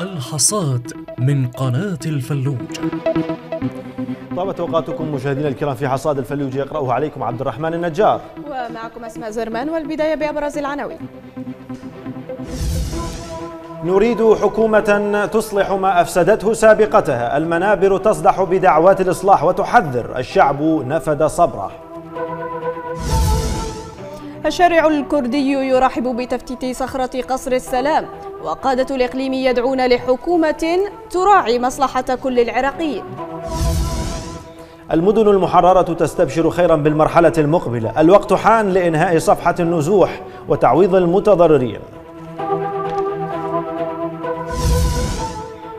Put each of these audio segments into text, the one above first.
الحصاد من قناة الفلوج طابت اوقاتكم مشاهدينا الكرام في حصاد الفلوج يقراه عليكم عبد الرحمن النجار ومعكم اسماء زرمان والبدايه بابرز العناوين نريد حكومة تصلح ما أفسدته سابقتها المنابر تصدح بدعوات الإصلاح وتحذر الشعب نفد صبره الشارع الكردي يرحب بتفتيت صخرة قصر السلام وقادة الإقليم يدعون لحكومة تراعي مصلحة كل العراقيين المدن المحررة تستبشر خيرا بالمرحلة المقبلة الوقت حان لإنهاء صفحة النزوح وتعويض المتضررين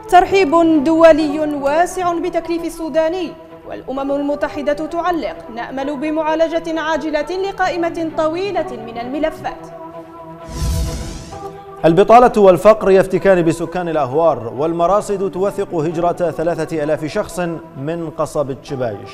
ترحيب دولي واسع بتكليف السوداني والأمم المتحدة تعلق نأمل بمعالجة عاجلة لقائمة طويلة من الملفات البطالة والفقر يفتكان بسكان الأهوار والمراصد توثق هجرة ثلاثة ألاف شخص من قصب شبايش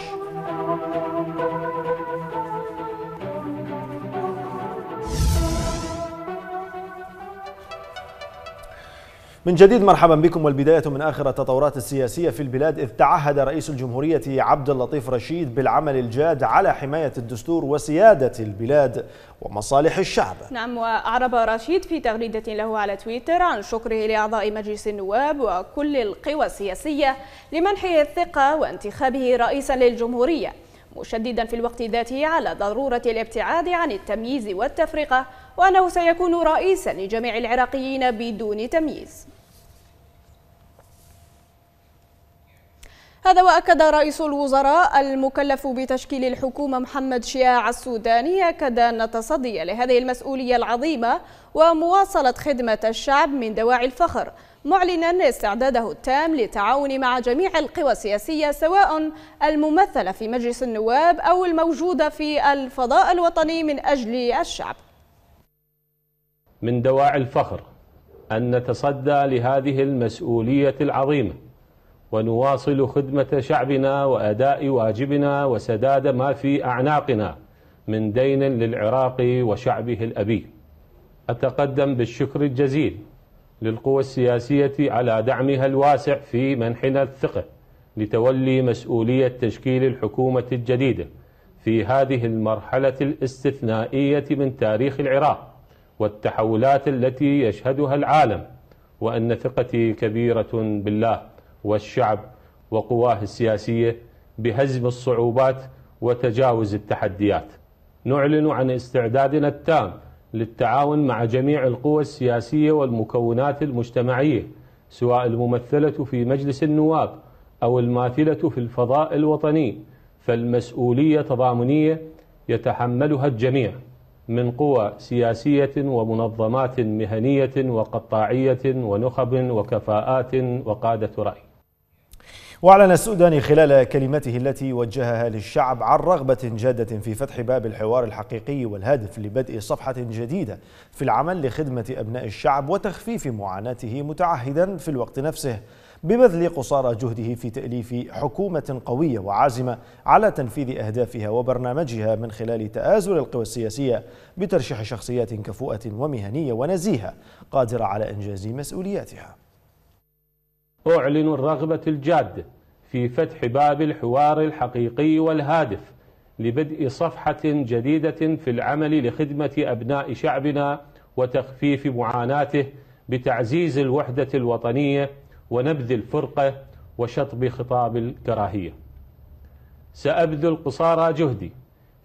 من جديد مرحبا بكم والبداية من آخر التطورات السياسية في البلاد إذ تعهد رئيس الجمهورية عبد اللطيف رشيد بالعمل الجاد على حماية الدستور وسيادة البلاد ومصالح الشعب نعم وأعرب رشيد في تغريدة له على تويتر عن شكره لأعضاء مجلس النواب وكل القوى السياسية لمنحه الثقة وانتخابه رئيسا للجمهورية مشددا في الوقت ذاته على ضرورة الابتعاد عن التمييز والتفرقة وأنه سيكون رئيسا لجميع العراقيين بدون تمييز هذا وأكد رئيس الوزراء المكلف بتشكيل الحكومة محمد شياع السوداني أكد أن تصدي لهذه المسؤولية العظيمة ومواصلة خدمة الشعب من دواعي الفخر معلنا استعداده التام للتعاون مع جميع القوى السياسية سواء الممثلة في مجلس النواب أو الموجودة في الفضاء الوطني من أجل الشعب من دواعي الفخر أن نتصدى لهذه المسؤولية العظيمة ونواصل خدمة شعبنا وأداء واجبنا وسداد ما في أعناقنا من دين للعراق وشعبه الأبي أتقدم بالشكر الجزيل للقوى السياسية على دعمها الواسع في منحنا الثقة لتولي مسؤولية تشكيل الحكومة الجديدة في هذه المرحلة الاستثنائية من تاريخ العراق والتحولات التي يشهدها العالم وأن ثقتي كبيرة بالله والشعب وقواه السياسية بهزم الصعوبات وتجاوز التحديات نعلن عن استعدادنا التام للتعاون مع جميع القوى السياسية والمكونات المجتمعية سواء الممثلة في مجلس النواب أو الماثلة في الفضاء الوطني فالمسؤولية تضامنية يتحملها الجميع من قوى سياسية ومنظمات مهنية وقطاعية ونخب وكفاءات وقادة رأي وأعلن السوداني خلال كلمته التي وجهها للشعب عن رغبة جادة في فتح باب الحوار الحقيقي والهدف لبدء صفحة جديدة في العمل لخدمة أبناء الشعب وتخفيف معاناته متعهدا في الوقت نفسه ببذل قصارى جهده في تأليف حكومة قوية وعازمة على تنفيذ أهدافها وبرنامجها من خلال تآزر القوى السياسية بترشيح شخصيات كفؤة ومهنية ونزيهة قادرة على إنجاز مسؤولياتها أعلن الرغبة الجادة في فتح باب الحوار الحقيقي والهادف لبدء صفحة جديدة في العمل لخدمة أبناء شعبنا وتخفيف معاناته بتعزيز الوحدة الوطنية ونبذ الفرقة وشطب خطاب الكراهية سأبذل قصارى جهدي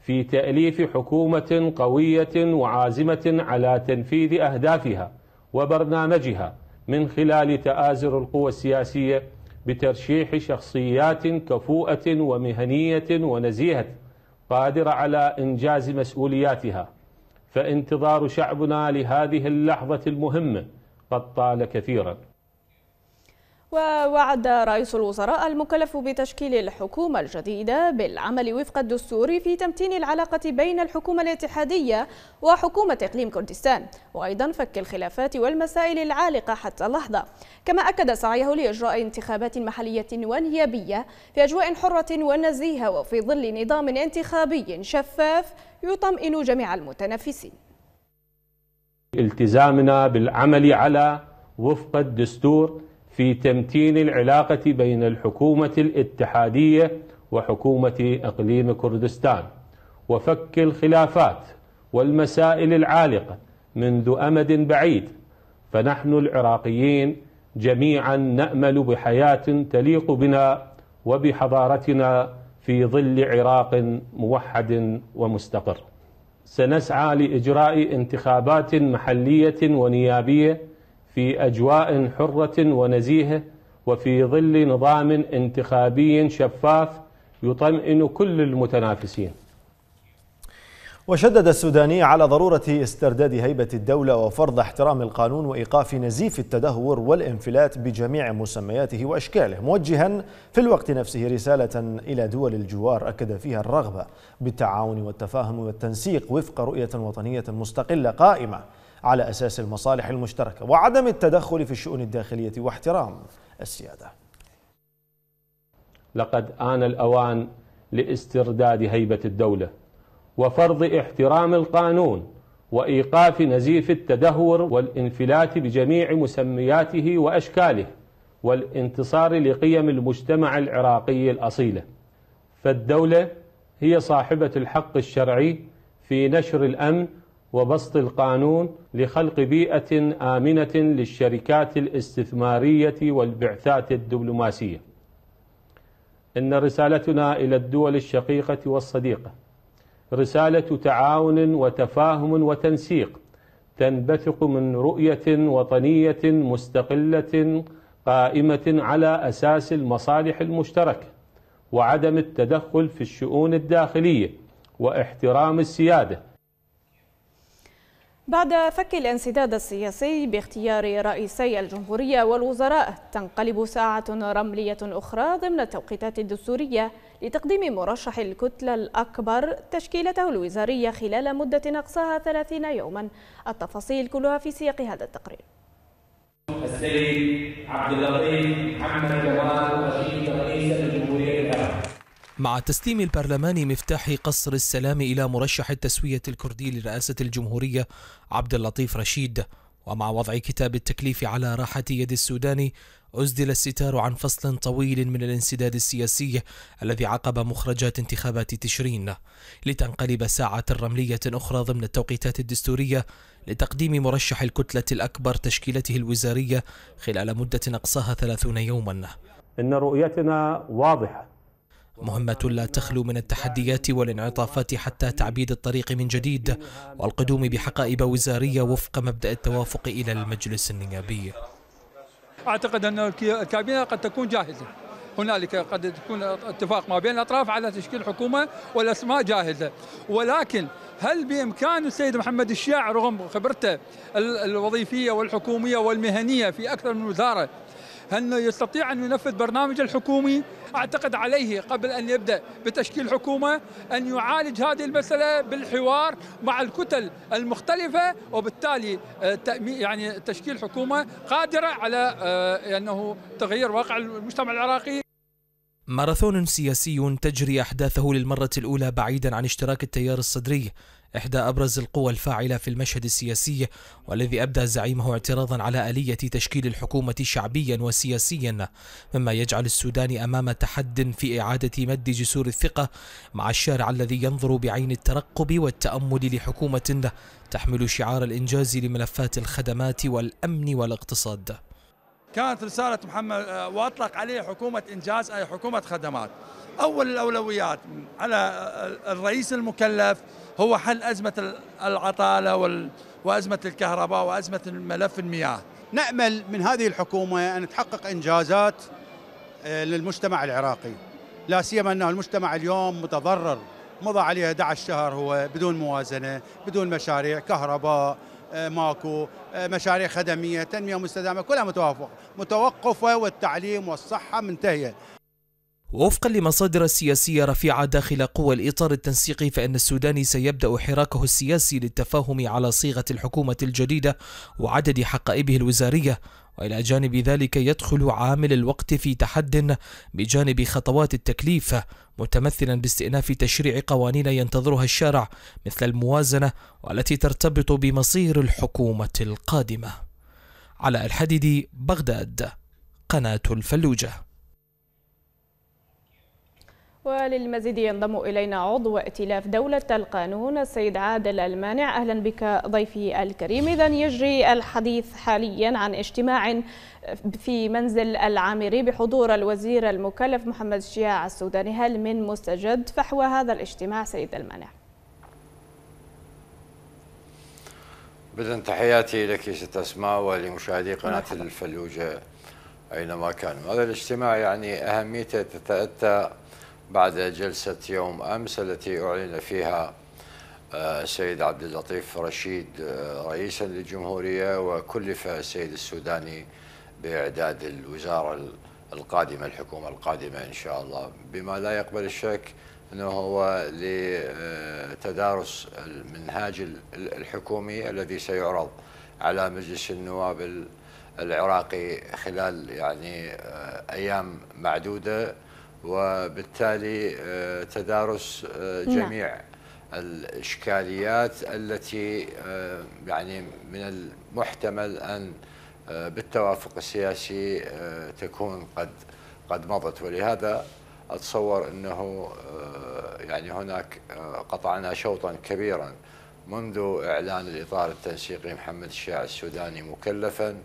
في تأليف حكومة قوية وعازمة على تنفيذ أهدافها وبرنامجها من خلال تآزر القوى السياسية بترشيح شخصيات كفوءة ومهنية ونزيهة قادرة على إنجاز مسؤولياتها فانتظار شعبنا لهذه اللحظة المهمة قد طال كثيراً ووعد رئيس الوزراء المكلف بتشكيل الحكومة الجديدة بالعمل وفق الدستور في تمتين العلاقة بين الحكومة الاتحادية وحكومة إقليم كردستان وأيضا فك الخلافات والمسائل العالقة حتى اللحظة كما أكد سعيه لإجراء انتخابات محلية ونيابية في أجواء حرة ونزيهة وفي ظل نظام انتخابي شفاف يطمئن جميع المتنافسين التزامنا بالعمل على وفق الدستور في تمتين العلاقة بين الحكومة الاتحادية وحكومة إقليم كردستان وفك الخلافات والمسائل العالقة منذ أمد بعيد فنحن العراقيين جميعا نأمل بحياة تليق بنا وبحضارتنا في ظل عراق موحد ومستقر سنسعى لإجراء انتخابات محلية ونيابية في أجواء حرة ونزيهة وفي ظل نظام انتخابي شفاف يطمئن كل المتنافسين وشدد السوداني على ضرورة استرداد هيبة الدولة وفرض احترام القانون وإيقاف نزيف التدهور والانفلات بجميع مسمياته وأشكاله موجها في الوقت نفسه رسالة إلى دول الجوار أكد فيها الرغبة بالتعاون والتفاهم والتنسيق وفق رؤية وطنية مستقلة قائمة على أساس المصالح المشتركة وعدم التدخل في الشؤون الداخلية واحترام السيادة لقد آن الأوان لاسترداد هيبة الدولة وفرض احترام القانون وإيقاف نزيف التدهور والانفلات بجميع مسمياته وأشكاله والانتصار لقيم المجتمع العراقي الأصيلة فالدولة هي صاحبة الحق الشرعي في نشر الأمن وبسط القانون لخلق بيئة آمنة للشركات الاستثمارية والبعثات الدبلوماسية. إن رسالتنا إلى الدول الشقيقة والصديقة رسالة تعاون وتفاهم وتنسيق تنبثق من رؤية وطنية مستقلة قائمة على أساس المصالح المشتركة وعدم التدخل في الشؤون الداخلية واحترام السيادة بعد فك الانسداد السياسي باختيار رئيسي الجمهورية والوزراء تنقلب ساعة رملية أخرى ضمن التوقيتات الدستورية لتقديم مرشح الكتلة الأكبر تشكيلته الوزارية خلال مدة أقصاها 30 يوما التفاصيل كلها في سياق هذا التقرير السيد عبد اللطيف محمد جمال رشيد رئيس الجمهورية مع تسليم البرلمان مفتاح قصر السلام إلى مرشح التسوية الكردي لرئاسة الجمهورية عبد اللطيف رشيد ومع وضع كتاب التكليف على راحة يد السوداني أزدل الستار عن فصل طويل من الانسداد السياسي الذي عقب مخرجات انتخابات تشرين لتنقلب ساعة رملية أخرى ضمن التوقيتات الدستورية لتقديم مرشح الكتلة الأكبر تشكيلته الوزارية خلال مدة أقصاها 30 يوما إن رؤيتنا واضحة مهمة لا تخلو من التحديات والانعطافات حتى تعبيد الطريق من جديد والقدوم بحقائب وزارية وفق مبدأ التوافق إلى المجلس النيابي أعتقد أن الكابينة قد تكون جاهزة هنالك قد تكون اتفاق ما بين الاطراف على تشكيل حكومه والاسماء جاهزه ولكن هل بامكان السيد محمد الشيع رغم خبرته الوظيفيه والحكوميه والمهنيه في اكثر من وزاره هل يستطيع أن ينفذ برنامج الحكومي أعتقد عليه قبل أن يبدأ بتشكيل حكومة أن يعالج هذه المسألة بالحوار مع الكتل المختلفة وبالتالي آه، يعني تشكيل حكومة قادرة على آه، أنه تغيير واقع المجتمع العراقي ماراثون سياسي تجري أحداثه للمرة الأولى بعيدا عن اشتراك التيار الصدري إحدى أبرز القوى الفاعلة في المشهد السياسي والذي أبدى زعيمه اعتراضا على آلية تشكيل الحكومة شعبيا وسياسيا مما يجعل السودان أمام تحد في إعادة مد جسور الثقة مع الشارع الذي ينظر بعين الترقب والتأمل لحكومة تحمل شعار الإنجاز لملفات الخدمات والأمن والاقتصاد كانت رسالة محمد آه، وأطلق عليه حكومة إنجاز أي حكومة خدمات أول الأولويات على آه، آه، الرئيس المكلف هو حل أزمة العطالة وال... وأزمة الكهرباء وأزمة ملف المياه نأمل من هذه الحكومة أن تحقق إنجازات آه، للمجتمع العراقي لا سيما أن المجتمع اليوم متضرر مضى عليه 11 شهر هو بدون موازنة بدون مشاريع كهرباء آه، ماكو آه، مشاريع خدمية تنمية مستدامة كلها متوقفة والتعليم والصحة منتهية ووفقا لمصادر سياسية رفيعة داخل قوى الإطار التنسيقي فإن السوداني سيبدأ حراكه السياسي للتفاهم على صيغة الحكومة الجديدة وعدد حقائبه الوزارية وإلى جانب ذلك يدخل عامل الوقت في تحد بجانب خطوات التكليف متمثلا باستئناف تشريع قوانين ينتظرها الشارع مثل الموازنة والتي ترتبط بمصير الحكومة القادمة على الحديد بغداد قناة الفلوجة وللمزيد ينضم إلينا عضو ائتلاف دولة القانون السيد عادل المانع أهلا بك ضيفي الكريم إذا يجري الحديث حاليا عن اجتماع في منزل العامري بحضور الوزير المكلف محمد الشياع السوداني هل من مستجد فحوى هذا الاجتماع سيد المانع بدأ تحياتي لك ست أسماء ولمشاهدي قناة الفلوجة أينما كانوا هذا الاجتماع يعني أهميته تتأتى بعد جلسة يوم أمس التي أعلن فيها آه، السيد عبد اللطيف رشيد آه، رئيسا للجمهورية وكلف السيد السوداني بإعداد الوزارة القادمة الحكومة القادمة إن شاء الله بما لا يقبل الشك أنه هو لتدارس المنهاج الحكومي الذي سيعرض على مجلس النواب العراقي خلال يعني آه، أيام معدودة وبالتالي آه، تدارس آه، نعم. جميع الإشكاليات التي آه، يعني من المحتمل أن بالتوافق السياسي تكون قد قد مضت ولهذا أتصور أنه يعني هناك قطعنا شوطا كبيرا منذ إعلان الإطار التنسيقي محمد الشيع السوداني مكلفا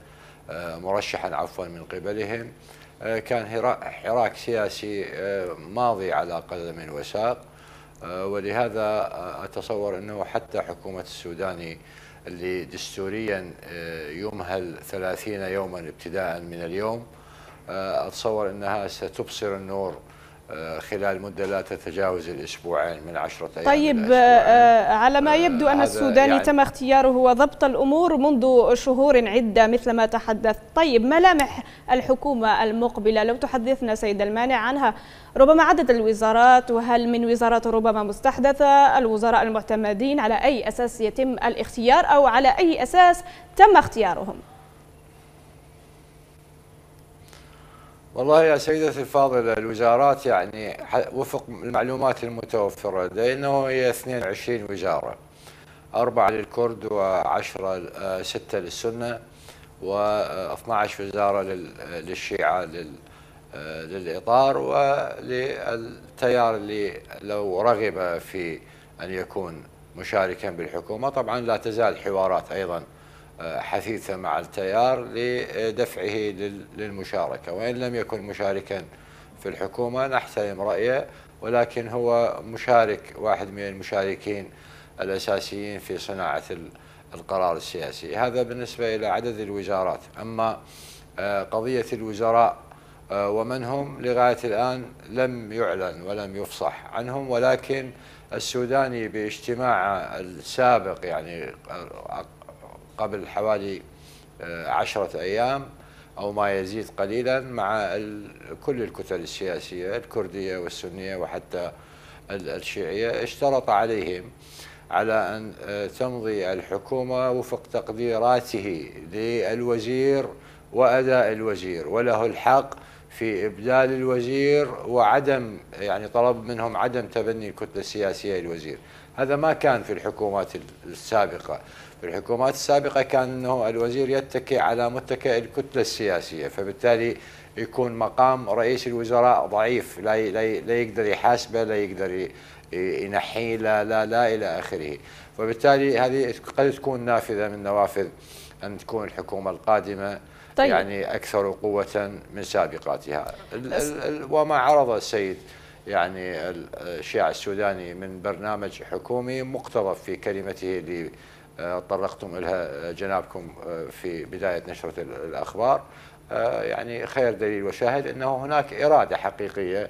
مرشحا عفوا من قبلهم آه، كان حراك سياسي آه، ماضي على قدم وساق آه، ولهذا أتصور أنه حتى حكومة السوداني اللي دستوريا يمهل 30 يوما ابتداء من اليوم أتصور أنها ستبصر النور آه، خلال مدة لا تتجاوز الأسبوعين من عشرة أيام طيب آه، آه، على ما يبدو أن السوداني يعني تم اختياره وضبط الأمور منذ شهور عدة مثل ما تحدث طيب ملامح الحكومة المقبلة لو تحدثنا سيد المانع عنها ربما عدد الوزارات وهل من وزارات ربما مستحدثة الوزراء المعتمدين على أي أساس يتم الاختيار أو على أي أساس تم اختيارهم والله يا سيدتي الفاضلة الوزارات يعني وفق المعلومات المتوفرة لأنه هي 22 وزارة أربعة للكرد و10 سته آه، ستة للسنة و12 وزارة للشيعة آه، للإطار وللتيار اللي لو رغب في أن يكون مشاركا بالحكومة طبعا لا تزال حوارات أيضا حثيثة مع التيار لدفعه للمشاركة وإن لم يكن مشاركا في الحكومة نحترم رأيه ولكن هو مشارك واحد من المشاركين الأساسيين في صناعة القرار السياسي هذا بالنسبة إلى عدد الوزارات أما آه، قضية الوزراء آه، ومن هم لغاية الآن لم يعلن ولم يفصح عنهم ولكن السوداني باجتماعه السابق يعني آه، قبل حوالي آه، عشرة أيام أو ما يزيد قليلا مع كل الكتل السياسية الكردية والسنية وحتى الشيعية اشترط عليهم على أن آه، تمضي الحكومة وفق تقديراته للوزير وأداء الوزير وله الحق في إبدال الوزير وعدم يعني طلب منهم عدم تبني الكتلة السياسية للوزير هذا ما كان في الحكومات السابقة في الحكومات السابقة كان أنه الوزير يتكي على متكئ الكتلة السياسية فبالتالي يكون مقام رئيس الوزراء ضعيف لا لا يقدر يحاسبه لا يقدر ينحيه لا لا لا إلى آخره فبالتالي هذه قد تكون نافذة من نوافذ أن تكون الحكومة القادمة طيب. يعني أكثر قوة من سابقاتها وما عرض السيد يعني الشيعة السوداني من برنامج حكومي مقتضب في كلمته آه، طرقتم لها آه، جنابكم آه، في بداية نشرة الأخبار يعني خير دليل وشاهد أنه هناك إرادة حقيقية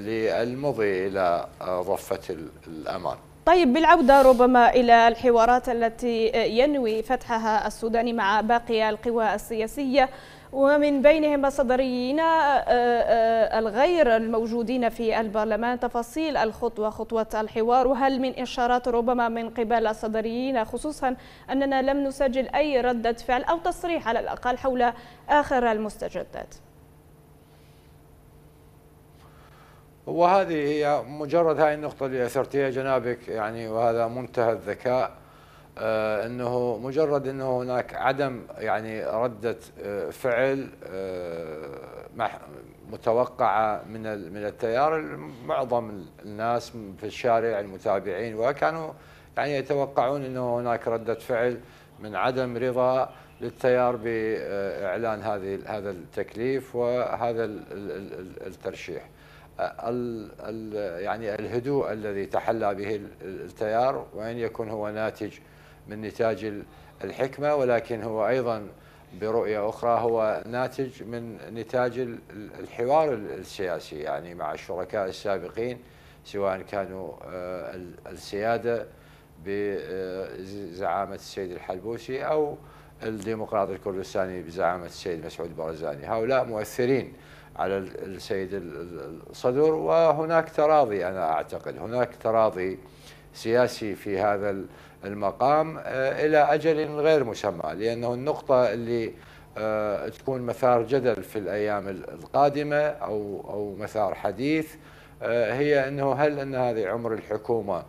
للمضي إلى ضفة الأمان طيب بالعودة ربما إلى الحوارات التي ينوي فتحها السوداني مع باقي القوى السياسية ومن بينهم الصدريين آه، آه، الغير الموجودين في البرلمان تفاصيل الخطوة خطوة الحوار وهل من إشارات ربما من قبل الصدريين خصوصا أننا لم نسجل أي ردة فعل أو تصريح على الأقل حول آخر المستجدات وهذه هي مجرد هذه النقطة اللي أثرتها جنابك يعني وهذا منتهى الذكاء آه، انه مجرد انه هناك عدم يعني رده آه، فعل آه، متوقعه من من التيار معظم الناس في الشارع المتابعين وكانوا يعني يتوقعون انه هناك رده فعل من عدم رضا للتيار باعلان هذه هذا التكليف وهذا الترشيح ال ال يعني الهدوء الذي تحلى به التيار وان يكون هو ناتج من نتاج الحكمة ولكن هو أيضا برؤية أخرى هو ناتج من نتاج الحوار السياسي يعني مع الشركاء السابقين سواء كانوا آه، السيادة بزعامة السيد الحلبوسي أو الديمقراطي الكردستاني بزعامة السيد مسعود برزاني هؤلاء مؤثرين على السيد الصدر وهناك تراضي أنا أعتقد هناك تراضي سياسي في هذا المقام آه، إلى أجل غير مسمى لأنه النقطة اللي آه، تكون مثار جدل في الأيام القادمة أو, أو مثار حديث آه، هي أنه هل أن هذه عمر الحكومة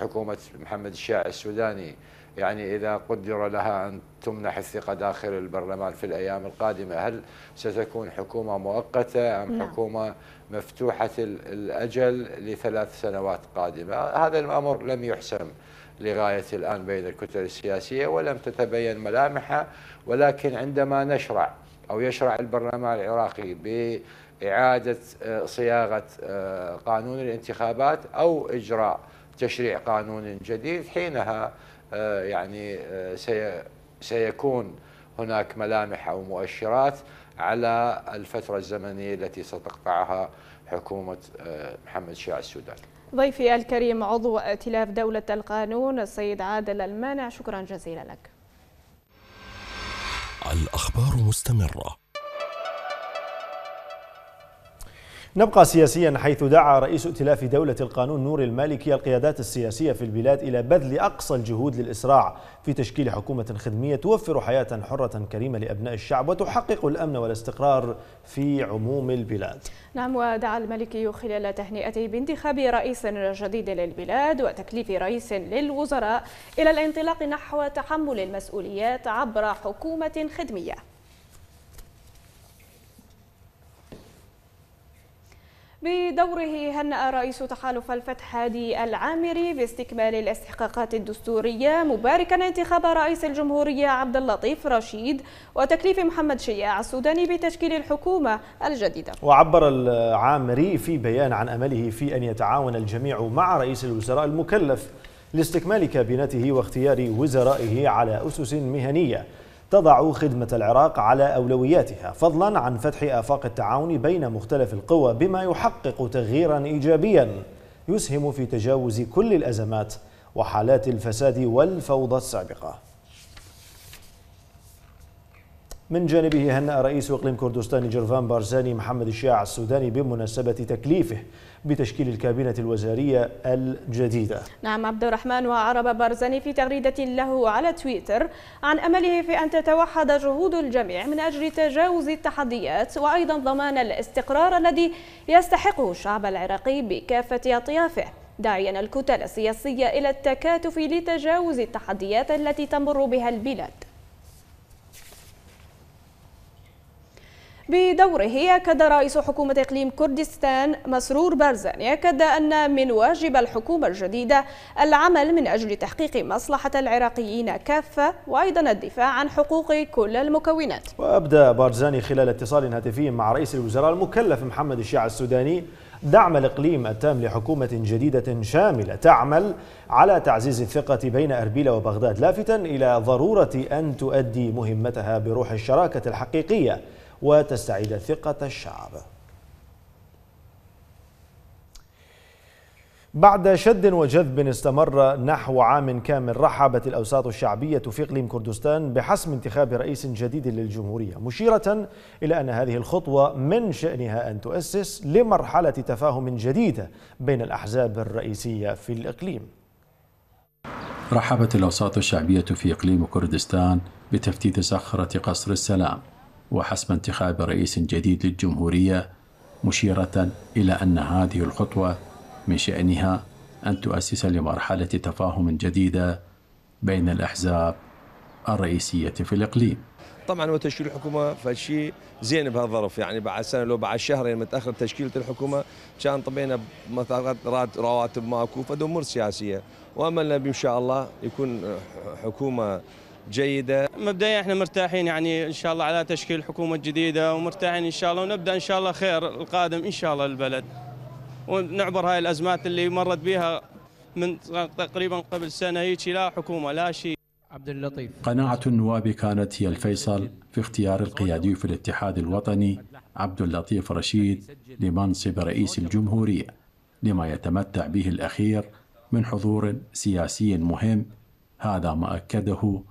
حكومة محمد الشاع السوداني يعني إذا قدر لها أن تمنح الثقة داخل البرلمان في الأيام القادمة هل ستكون حكومة مؤقتة أم نعم. حكومة مفتوحة الأجل لثلاث سنوات قادمة هذا الأمر لم يحسم لغاية الآن بين الكتل السياسية ولم تتبين ملامحه ولكن عندما نشرع أو يشرع البرلمان العراقي بإعادة آه، صياغة آه، قانون الانتخابات أو إجراء تشريع قانون جديد حينها آه، يعني آه، سيكون هناك ملامح أو مؤشرات على الفترة الزمنية التي ستقطعها حكومة آه، محمد شيع السودان ضيفي الكريم عضو ائتلاف دولة القانون السيد عادل المانع شكرا جزيلا لك الأخبار مستمرة نبقى سياسيا حيث دعا رئيس ائتلاف دولة القانون نور المالكي القيادات السياسية في البلاد إلى بذل أقصى الجهود للإسراع في تشكيل حكومة خدمية توفر حياة حرة كريمة لأبناء الشعب وتحقق الأمن والاستقرار في عموم البلاد نعم ودعا المالكي خلال تهنئته بانتخاب رئيس جديد للبلاد وتكليف رئيس للوزراء إلى الانطلاق نحو تحمل المسؤوليات عبر حكومة خدمية بدوره هنأ رئيس تحالف الفتح هادي العامري باستكمال الاستحقاقات الدستورية مباركا انتخاب رئيس الجمهورية عبد اللطيف رشيد وتكليف محمد شياع السوداني بتشكيل الحكومة الجديدة وعبر العامري في بيان عن أمله في أن يتعاون الجميع مع رئيس الوزراء المكلف لاستكمال كابينته واختيار وزرائه على أسس مهنية تضع خدمة العراق على أولوياتها فضلا عن فتح آفاق التعاون بين مختلف القوى بما يحقق تغييرا إيجابيا يسهم في تجاوز كل الأزمات وحالات الفساد والفوضى السابقة من جانبه هنأ رئيس إقليم كردستان جرفان بارزاني محمد الشياع السوداني بمناسبة تكليفه بتشكيل الكابينة الوزارية الجديدة نعم عبد الرحمن وعرب بارزاني في تغريدة له على تويتر عن أمله في أن تتوحد جهود الجميع من أجل تجاوز التحديات وأيضا ضمان الاستقرار الذي يستحقه الشعب العراقي بكافة أطيافه داعيا الكتل السياسية إلى التكاتف لتجاوز التحديات التي تمر بها البلاد بدوره أكد رئيس حكومة إقليم كردستان مسرور بارزاني أكد أن من واجب الحكومة الجديدة العمل من أجل تحقيق مصلحة العراقيين كافة وأيضا الدفاع عن حقوق كل المكونات وأبدى بارزاني خلال اتصال هاتفي مع رئيس الوزراء المكلف محمد الشيع السوداني دعم الإقليم التام لحكومة جديدة شاملة تعمل على تعزيز الثقة بين أربيل وبغداد لافتا إلى ضرورة أن تؤدي مهمتها بروح الشراكة الحقيقية وتستعيد ثقة الشعب بعد شد وجذب استمر نحو عام كامل رحبت الأوساط الشعبية في إقليم كردستان بحسم انتخاب رئيس جديد للجمهورية مشيرة إلى أن هذه الخطوة من شأنها أن تؤسس لمرحلة تفاهم جديدة بين الأحزاب الرئيسية في الإقليم رحبت الأوساط الشعبية في إقليم كردستان بتفتيت صخرة قصر السلام وحسب انتخاب رئيس جديد للجمهورية مشيرة إلى أن هذه الخطوة من شأنها أن تؤسس لمرحلة تفاهم جديدة بين الأحزاب الرئيسية في الإقليم طبعا هو تشكيل الحكومه فشيء زين بهالظرف يعني بعد سنه لو بعد شهرين متاخر تشكيله الحكومه كان طبينا رواتب ماكو فدمر سياسيه واملنا ان شاء الله يكون حكومه جيده مبدئيا احنا مرتاحين يعني ان شاء الله على تشكيل الحكومه الجديده ومرتاحين ان شاء الله ونبدا ان شاء الله خير القادم ان شاء الله للبلد ونعبر هاي الازمات اللي مرت بها من تقريبا قبل سنه هيك لا حكومه لا شيء عبد اللطيف قناعة النواب كانت هي الفيصل في اختيار القيادي في الاتحاد الوطني عبد اللطيف رشيد لمنصب رئيس الجمهورية لما يتمتع به الأخير من حضور سياسي مهم هذا ما أكده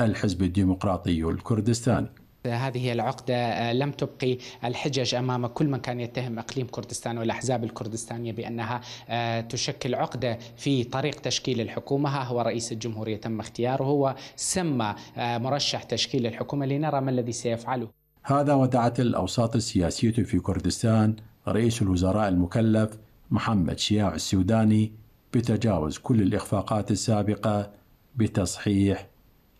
الحزب الديمقراطي الكردستاني هذه العقدة آه، لم تبقي الحجج أمام كل من كان يتهم إقليم كردستان والأحزاب الكردستانية بأنها آه، تشكل عقدة في طريق تشكيل الحكومة ها هو رئيس الجمهورية تم اختياره وسمى آه، مرشح تشكيل الحكومة لنرى ما الذي سيفعله هذا ودعت الأوساط السياسية في كردستان رئيس الوزراء المكلف محمد شياع السوداني بتجاوز كل الإخفاقات السابقة بتصحيح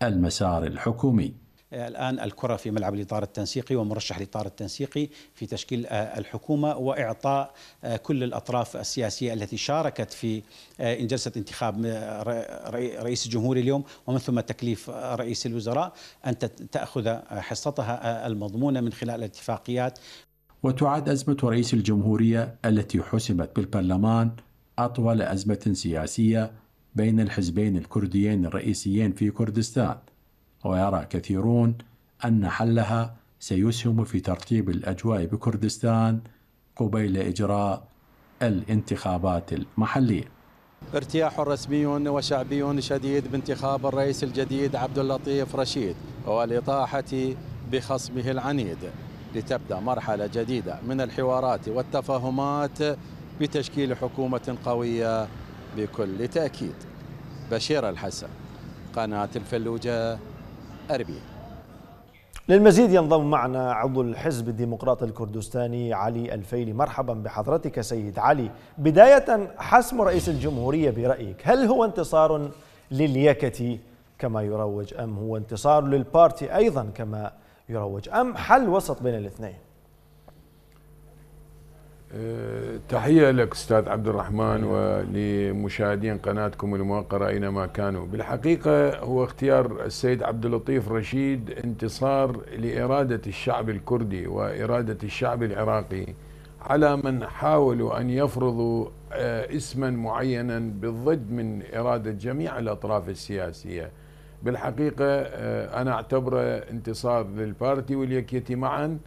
المسار الحكومي الآن الكرة في ملعب الإطار التنسيقي ومرشح الإطار التنسيقي في تشكيل آه، الحكومة وإعطاء آه، كل الأطراف السياسية التي شاركت في آه، جلسة انتخاب رئيس الجمهورية اليوم ومن ثم تكليف رئيس الوزراء أن تأخذ حصتها المضمونة من خلال الاتفاقيات وتعد أزمة رئيس الجمهورية التي حسمت بالبرلمان أطول أزمة سياسية بين الحزبين الكرديين الرئيسيين في كردستان ويرى كثيرون أن حلها سيسهم في ترتيب الأجواء بكردستان قبيل إجراء الانتخابات المحلية ارتياح رسمي وشعبي شديد بانتخاب الرئيس الجديد عبد اللطيف رشيد والإطاحة بخصمه العنيد لتبدأ مرحلة جديدة من الحوارات والتفاهمات بتشكيل حكومة قوية بكل تأكيد بشير الحسن قناة الفلوجة أربية للمزيد ينضم معنا عضو الحزب الديمقراطي الكردستاني علي الفيلي مرحبا بحضرتك سيد علي بداية حسم رئيس الجمهورية برأيك هل هو انتصار لليكة كما يروج أم هو انتصار للبارتي أيضا كما يروج أم حل وسط بين الاثنين آه، تحية لك أستاذ عبد الرحمن ولمشاهدين قناتكم الموقرة أينما كانوا بالحقيقة هو اختيار السيد عبد اللطيف رشيد انتصار لإرادة الشعب الكردي وإرادة الشعب العراقي على من حاولوا أن يفرضوا آه، اسما معينا بالضد من إرادة جميع الأطراف السياسية بالحقيقة آه، أنا أعتبره انتصار للبارتي واليكيتي معاً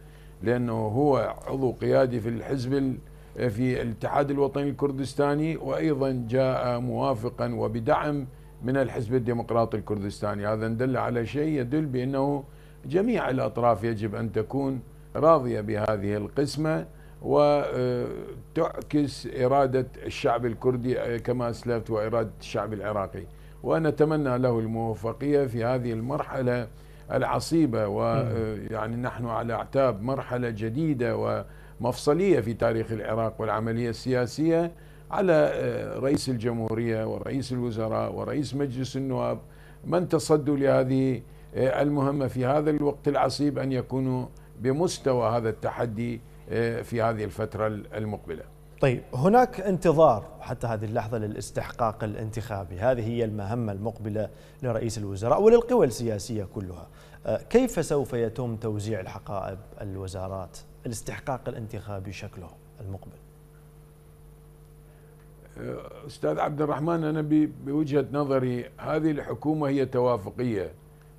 لانه هو عضو قيادي في الحزب في الاتحاد الوطني الكردستاني وايضا جاء موافقا وبدعم من الحزب الديمقراطي الكردستاني هذا دل على شيء يدل بانه جميع الاطراف يجب ان تكون راضيه بهذه القسمه وتعكس آه، اراده الشعب الكردي آه، كما اسلفت واراده الشعب العراقي ونتمنى له الموفقيه في هذه المرحله العصيبة ويعني آه، نحن على اعتاب مرحلة جديدة ومفصلية في تاريخ العراق والعملية السياسية على آه، رئيس الجمهورية ورئيس الوزراء ورئيس مجلس النواب من تصدوا لهذه آه، المهمة في هذا الوقت العصيب أن يكونوا بمستوى هذا التحدي في هذه الفترة المقبلة طيب هناك انتظار حتى هذه اللحظة للاستحقاق الانتخابي هذه هي المهمة المقبلة لرئيس الوزراء وللقوى السياسية كلها آه، كيف سوف يتم توزيع الحقائب الوزارات الاستحقاق الانتخابي شكله المقبل آه، أستاذ عبد الرحمن أنا بوجهة نظري هذه الحكومة هي توافقية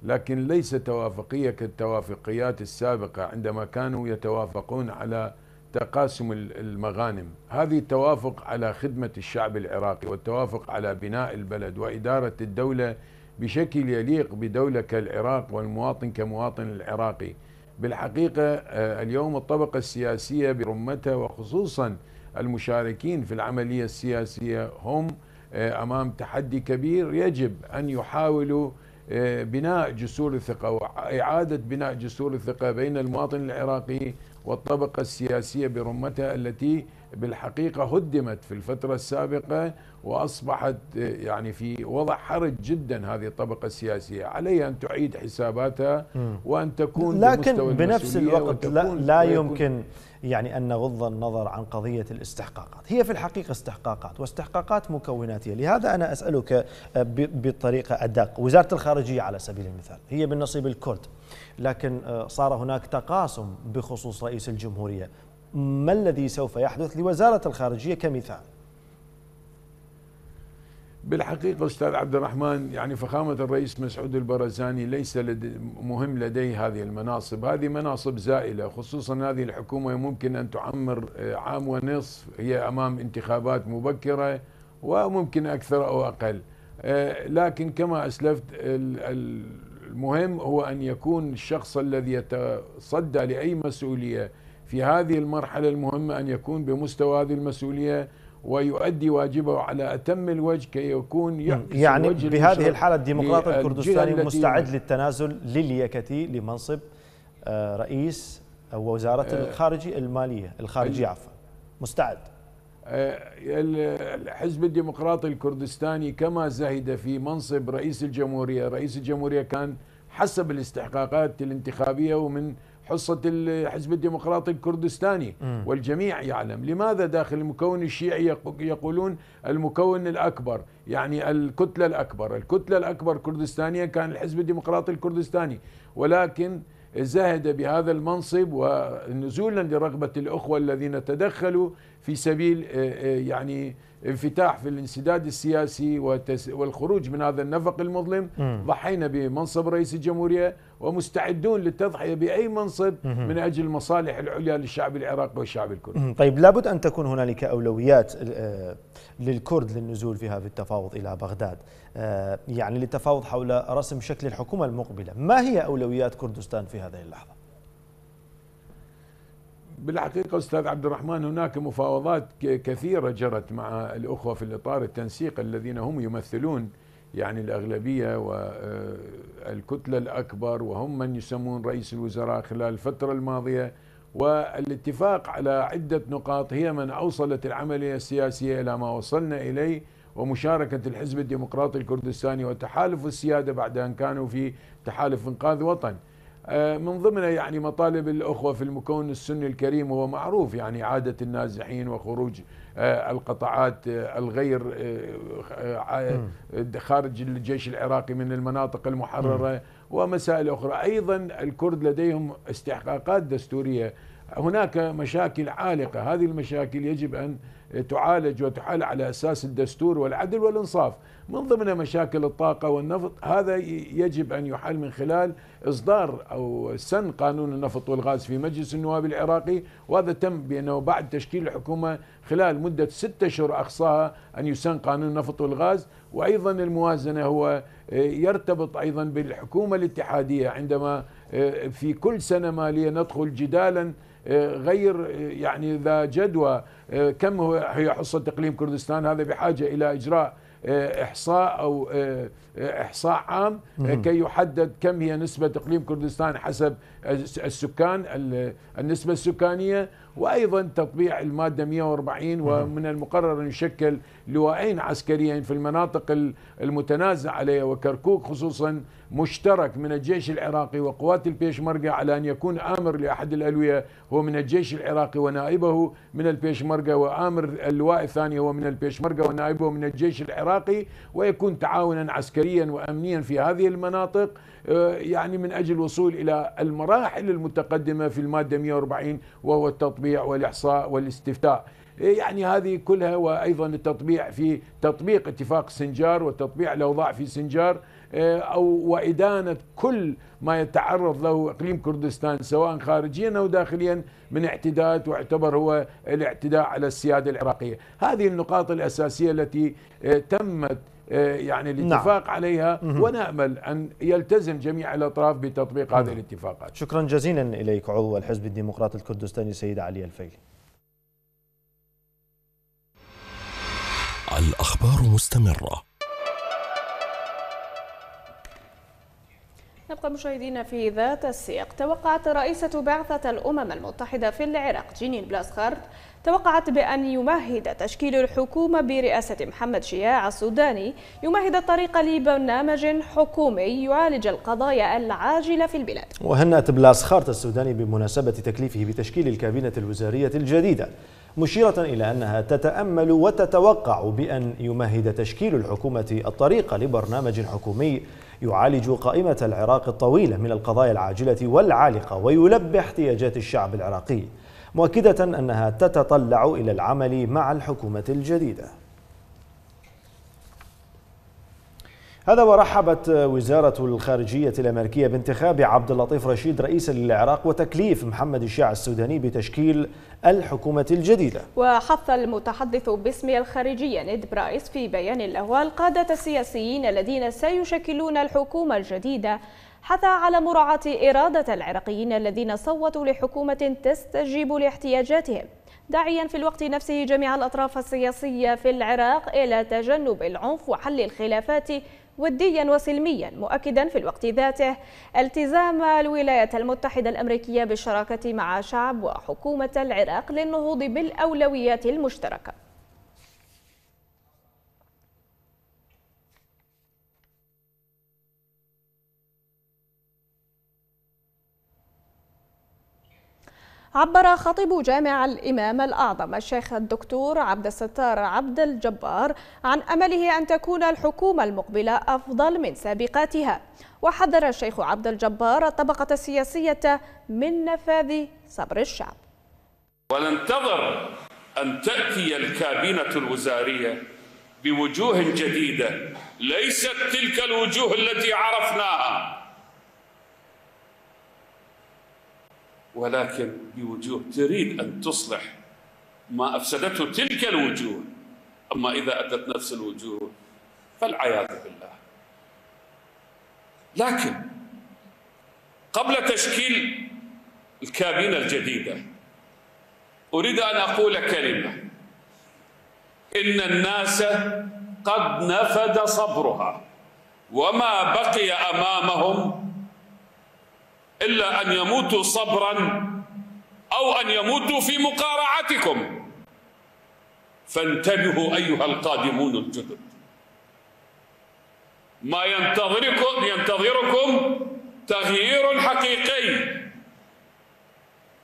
لكن ليس توافقية كالتوافقيات السابقة عندما كانوا يتوافقون على تقاسم المغانم هذه التوافق على خدمة الشعب العراقي والتوافق على بناء البلد وإدارة الدولة بشكل يليق بدولة كالعراق والمواطن كمواطن العراقي بالحقيقة آه، اليوم الطبقة السياسية برمتها وخصوصا المشاركين في العملية السياسية هم آه، أمام تحدي كبير يجب أن يحاولوا آه، بناء جسور الثقة وإعادة بناء جسور الثقة بين المواطن العراقي والطبقة السياسية برمتها التي بالحقيقة هدمت في الفترة السابقة وأصبحت يعني في وضع حرج جدا هذه الطبقة السياسية عليها أن تعيد حساباتها وأن تكون لكن بنفس الوقت لا, لا يمكن يعني أن نغض النظر عن قضية الاستحقاقات هي في الحقيقة استحقاقات واستحقاقات مكوناتية لهذا أنا أسألك آه، بطريقة أدق وزارة الخارجية على سبيل المثال هي بالنصيب الكرد لكن آه، صار هناك تقاسم بخصوص رئيس الجمهورية ما الذي سوف يحدث لوزارة الخارجية كمثال بالحقيقة أستاذ عبد الرحمن يعني فخامة الرئيس مسعود البرزاني ليس لدي مهم لديه هذه المناصب هذه مناصب زائلة خصوصا هذه الحكومة ممكن أن تعمر آه، عام ونصف هي أمام انتخابات مبكرة وممكن أكثر أو أقل آه، لكن كما أسلفت المهم هو أن يكون الشخص الذي يتصدى لأي مسؤولية في هذه المرحلة المهمة أن يكون بمستوى هذه المسؤولية ويؤدي واجبه على أتم الوجه كي يكون يعني بهذه الحالة الديمقراطي الكردستاني مستعد للتنازل لليكتي لمنصب آه، رئيس آه، وزارة آه، الخارجية المالية الخارجية عفوا مستعد الحزب الديمقراطي الكردستاني كما زهد في منصب رئيس الجمهورية رئيس الجمهورية كان حسب الاستحقاقات الانتخابية ومن حصة الحزب الديمقراطي الكردستاني م. والجميع يعلم لماذا داخل المكون الشيعي يقولون المكون الأكبر يعني الكتلة الأكبر الكتلة الأكبر كردستانيا كان الحزب الديمقراطي الكردستاني ولكن زهد بهذا المنصب ونزولا لرغبة الأخوة الذين تدخلوا في سبيل آه، آه، يعني انفتاح في الانسداد السياسي والخروج من هذا النفق المظلم ضحينا بمنصب رئيس الجمهورية ومستعدون للتضحية بأي منصب من أجل المصالح العليا للشعب العراقي والشعب الكردي طيب لابد أن تكون هنالك أولويات آه، للكرد للنزول في هذا التفاوض إلى بغداد آه، يعني للتفاوض حول رسم شكل الحكومة المقبلة ما هي أولويات كردستان في هذه اللحظة؟ بالحقيقة أستاذ عبد الرحمن هناك مفاوضات كثيرة جرت مع الأخوة في الإطار التنسيق الذين هم يمثلون يعني الأغلبية والكتلة آه، الأكبر وهم من يسمون رئيس الوزراء خلال الفترة الماضية والاتفاق على عدة نقاط هي من أوصلت العملية السياسية إلى ما وصلنا إليه ومشاركة الحزب الديمقراطي الكردستاني وتحالف السيادة بعد أن كانوا في تحالف إنقاذ وطن آه، من ضمن يعني مطالب الأخوة في المكون السني الكريم هو معروف يعني عادة النازحين وخروج آه، القطاعات آه، الغير خارج الجيش العراقي من المناطق المحررة ومسائل أخرى أيضا الكرد لديهم استحقاقات دستورية هناك مشاكل عالقة هذه المشاكل يجب أن تعالج وتحل على اساس الدستور والعدل والانصاف من ضمن مشاكل الطاقه والنفط هذا يجب ان يحل من خلال اصدار او سن قانون النفط والغاز في مجلس النواب العراقي وهذا تم بانه بعد تشكيل الحكومه خلال مده ستة اشهر اقصاها ان يسن قانون النفط والغاز وايضا الموازنه هو آه، يرتبط ايضا بالحكومه الاتحاديه عندما آه، في كل سنه ماليه ندخل جدالا غير يعني ذا جدوى آه، كم هي حصة تقليم كردستان هذا بحاجة إلى إجراء آه، إحصاء أو آه، إحصاء عام كي يحدد كم هي نسبة تقليم كردستان حسب السكان النسبة السكانية وأيضا تطبيع المادة 140 ومن المقرر أن يشكل لواءين عسكريين في المناطق المتنازع عليها وكركوك خصوصا مشترك من الجيش العراقي وقوات البيشمركة على أن يكون آمر لأحد الألوية هو من الجيش العراقي ونائبه من البيشمركة وآمر اللواء الثاني هو من البيشمركة ونائبه من الجيش العراقي ويكون تعاونا عسكريا وأمنيا في هذه المناطق آه، يعني من أجل الوصول إلى المراحل المتقدمة في المادة 140 وهو التطبيع والإحصاء والاستفتاء آه، يعني هذه كلها وايضا التطبيع في تطبيق اتفاق سنجار وتطبيع الاوضاع في سنجار آه، او وادانه كل ما يتعرض له اقليم كردستان سواء خارجيا او داخليا من اعتداءات واعتبر هو الاعتداء على السياده العراقيه، هذه النقاط الاساسيه التي تمت آه، يعني نعم. الاتفاق نعم. عليها ونامل ان يلتزم جميع الاطراف بتطبيق هذه الاتفاقات. شكرا جزيلا اليك عضو الحزب الديمقراطي الكردستاني سيد علي الفيلي. الاخبار مستمره نبقى مشاهدينا في ذات السياق توقعت رئيسة بعثة الأمم المتحدة في العراق جينين بلاسخارد توقعت بأن يمهد تشكيل الحكومة برئاسة محمد شياع السوداني يمهد الطريق لبرنامج حكومي يعالج القضايا العاجلة في البلاد وهنأت بلاسخارد السوداني بمناسبة تكليفه بتشكيل الكابينة الوزارية الجديدة مشيرة إلى أنها تتأمل وتتوقع بأن يمهد تشكيل الحكومة الطريق لبرنامج حكومي يعالج قائمة العراق الطويلة من القضايا العاجلة والعالقة ويلبي احتياجات الشعب العراقي مؤكدة أنها تتطلع إلى العمل مع الحكومة الجديدة هذا ورحبت وزارة الخارجية الأمريكية بانتخاب عبد اللطيف رشيد رئيسا للعراق وتكليف محمد الشيع السوداني بتشكيل الحكومة الجديدة وحث المتحدث باسم الخارجية نيد برايس في بيان له القادة السياسيين الذين سيشكلون الحكومة الجديدة حث على مراعاة إرادة العراقيين الذين صوتوا لحكومة تستجيب لاحتياجاتهم داعيا في الوقت نفسه جميع الأطراف السياسية في العراق إلى تجنب العنف وحل الخلافات وديا وسلميا مؤكدا في الوقت ذاته التزام الولايات المتحدة الأمريكية بالشراكة مع شعب وحكومة العراق للنهوض بالأولويات المشتركة عبر خطيب جامع الإمام الأعظم الشيخ الدكتور عبد الستار عبد الجبار عن أمله أن تكون الحكومة المقبلة أفضل من سابقاتها وحذر الشيخ عبد الجبار الطبقة السياسية من نفاذ صبر الشعب ولننتظر أن تأتي الكابينة الوزارية بوجوه جديدة ليست تلك الوجوه التي عرفناها ولكن بوجوه تريد أن تصلح ما أفسدته تلك الوجوه أما إذا أتت نفس الوجوه فالعياذ بالله لكن قبل تشكيل الكابينة الجديدة أريد أن أقول كلمة إن الناس قد نفد صبرها وما بقي أمامهم إلا أن يموتوا صبرا أو أن يموتوا في مقارعتكم فانتبهوا أيها القادمون الجدد ما ينتظركم ينتظركم تغيير حقيقي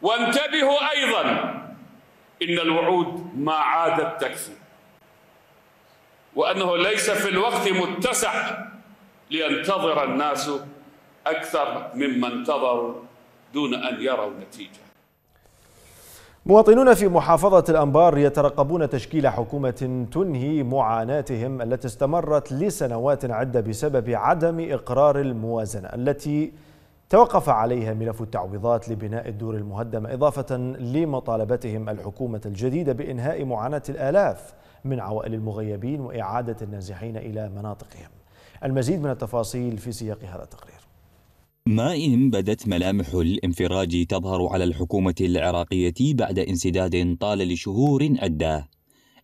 وانتبهوا أيضا إن الوعود ما عادت تكفي وأنه ليس في الوقت متسع لينتظر الناس أكثر مما انتظروا دون أن يروا نتيجة مواطنون في محافظة الأنبار يترقبون تشكيل حكومة تنهي معاناتهم التي استمرت لسنوات عدة بسبب عدم إقرار الموازنة التي توقف عليها ملف التعويضات لبناء الدور المهدمة إضافة لمطالبتهم الحكومة الجديدة بإنهاء معاناة الآلاف من عوائل المغيبين وإعادة النازحين إلى مناطقهم المزيد من التفاصيل في سياق هذا التقرير ما إن بدت ملامح الانفراج تظهر على الحكومة العراقية بعد انسداد طال لشهور أدى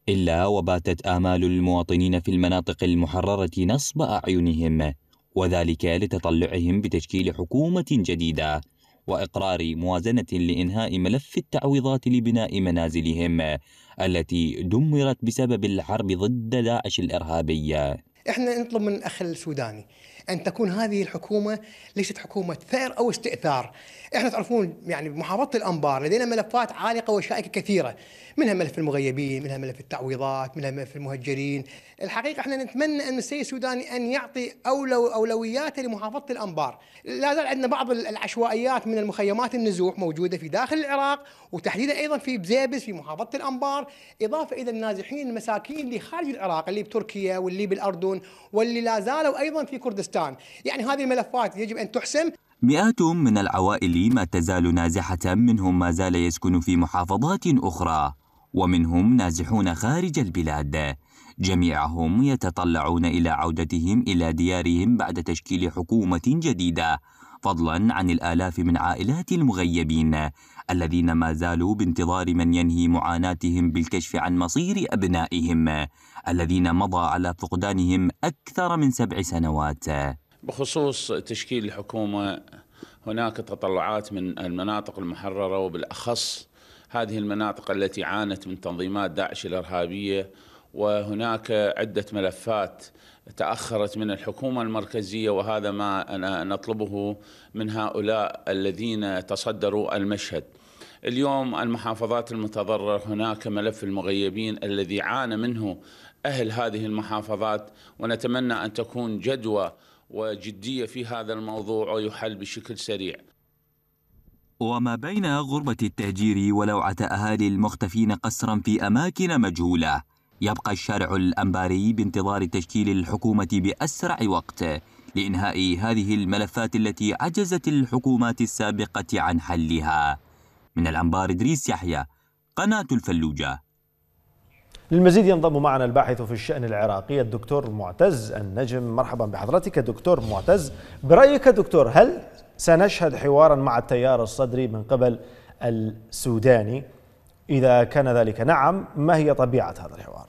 إلا وباتت آمال المواطنين في المناطق المحررة نصب أعينهم وذلك لتطلعهم بتشكيل حكومة جديدة وإقرار موازنة لإنهاء ملف التعويضات لبناء منازلهم التي دمرت بسبب الحرب ضد داعش الإرهابية احنا نطلب من الأخ السوداني ان تكون هذه الحكومه ليست حكومه ثأر او استئثار. احنا تعرفون يعني بمحافظه الانبار لدينا ملفات عالقه وشائكه كثيره، منها ملف المغيبين، منها ملف التعويضات، منها ملف المهجرين، الحقيقه احنا نتمنى ان السيد السوداني ان يعطي اولو اولوياته لمحافظه الانبار، لا زال عندنا بعض العشوائيات من المخيمات النزوح موجوده في داخل العراق وتحديدا ايضا في بزيبس في محافظه الانبار، اضافه الى النازحين المساكين اللي خارج العراق اللي بتركيا واللي بالاردن واللي لا زالوا ايضا في كردستان، يعني هذه الملفات يجب ان تحسم مئات من العوائل ما تزال نازحة منهم ما زال يسكن في محافظات أخرى ومنهم نازحون خارج البلاد جميعهم يتطلعون إلى عودتهم إلى ديارهم بعد تشكيل حكومة جديدة فضلا عن الآلاف من عائلات المغيبين الذين ما زالوا بانتظار من ينهي معاناتهم بالكشف عن مصير أبنائهم الذين مضى على فقدانهم أكثر من سبع سنوات بخصوص تشكيل الحكومة هناك تطلعات من المناطق المحررة وبالأخص هذه المناطق التي عانت من تنظيمات داعش الإرهابية وهناك عدة ملفات تأخرت من الحكومة المركزية وهذا ما أنا نطلبه من هؤلاء الذين تصدروا المشهد اليوم المحافظات المتضررة هناك ملف المغيبين الذي عانى منه أهل هذه المحافظات ونتمنى أن تكون جدوى وجدية في هذا الموضوع ويحل بشكل سريع وما بين غربة التهجير ولوعة أهالي المختفين قسرا في أماكن مجهولة يبقى الشارع الأنباري بانتظار تشكيل الحكومة بأسرع وقت لإنهاء هذه الملفات التي عجزت الحكومات السابقة عن حلها من الأنبار إدريس يحيى قناة الفلوجة للمزيد ينضم معنا الباحث في الشأن العراقي الدكتور معتز النجم مرحبا بحضرتك دكتور معتز برأيك دكتور هل سنشهد حوارا مع التيار الصدري من قبل السوداني إذا كان ذلك نعم ما هي طبيعة هذا الحوار